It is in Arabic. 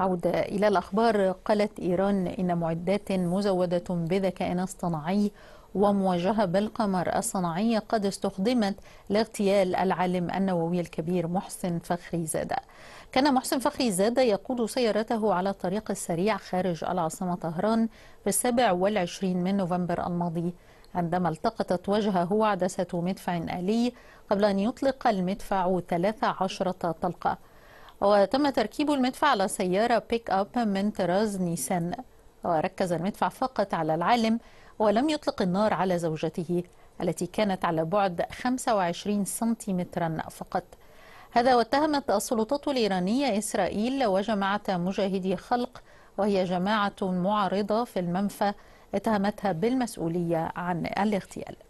عودة إلى الأخبار قالت إيران إن معدات مزودة بذكاء اصطناعي ومواجهة بالقمر الصناعي قد استخدمت لاغتيال العالم النووي الكبير محسن فخري زادة كان محسن فخري زادة يقود سيارته على الطريق السريع خارج العاصمة طهران في السابع والعشرين من نوفمبر الماضي عندما التقطت وجهه عدسة مدفع آلي قبل أن يطلق المدفع 13 طلقة وتم تركيب المدفع على سيارة بيك أب من طراز نيسان وركز المدفع فقط على العالم ولم يطلق النار على زوجته التي كانت على بعد 25 سنتيمترا فقط هذا واتهمت السلطات الإيرانية إسرائيل وجماعة مجاهدي خلق وهي جماعة معارضة في المنفى اتهمتها بالمسؤولية عن الاغتيال